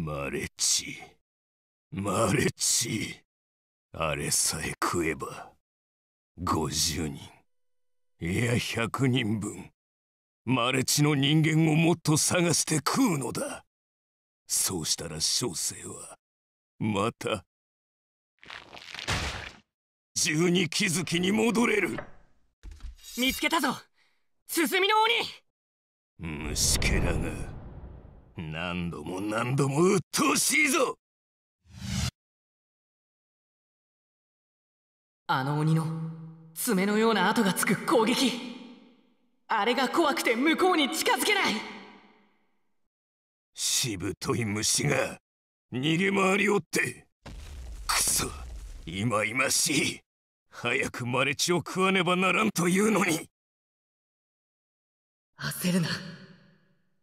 マレチマレチあれさえ食えば50人いや100人分マレチの人間をもっと探して食うのだそうしたら小生はまた十二気づきに戻れる見つけたぞ進みの鬼虫けらが。何度も何度も鬱陶しいぞあの鬼の爪のような跡がつく攻撃あれが怖くて向こうに近づけないしぶとい虫が逃げ回りおってくそいまいましい早くマレチを食わねばならんというのに焦るな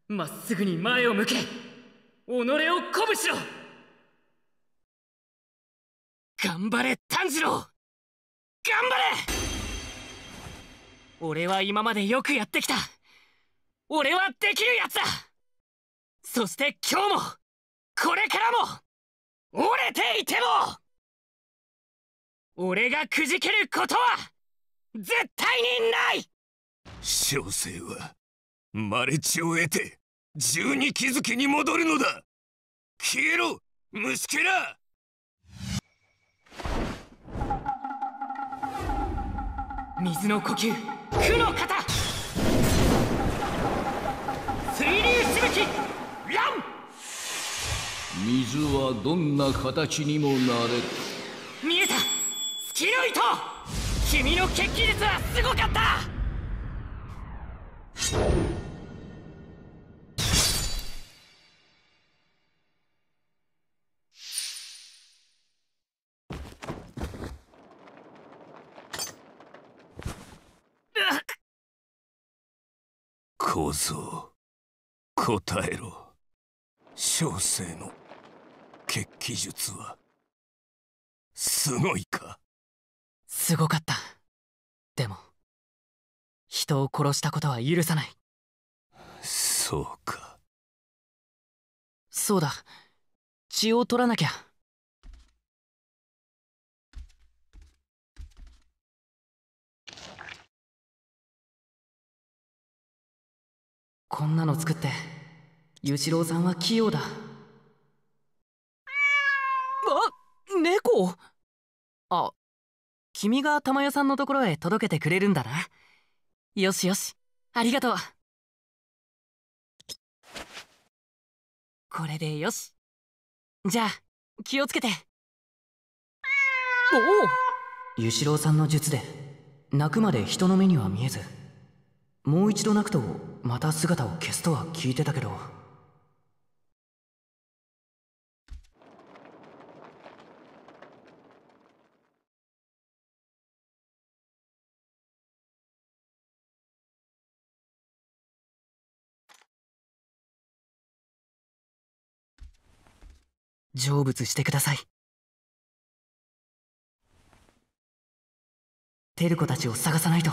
まっすぐに前を向け己を鼓舞しろ頑張れ炭治郎頑張れ俺は今までよくやってきた俺はできるやつだそして今日もこれからも折れていても俺がくじけることは絶対にない小生はマレチを得て十二気づきに戻るのだ消えろ虫けら水の呼吸苦の型水流しぶきラ水はどんな形にもなれる見えた月の糸君の血気術はすごかった小僧答えろ小生の血気術はすごいかすごかったでも人を殺したことは許さないそうかそうだ血を取らなきゃこんなの作って裕次郎さんは器用だあ猫あ君が珠代さんのところへ届けてくれるんだなよしよしありがとうこれでよしじゃあ気をつけておお裕次郎さんの術で泣くまで人の目には見えずもう一度泣くとまた姿を消すとは聞いてたけど成仏してくださいテルコたちを探さないと。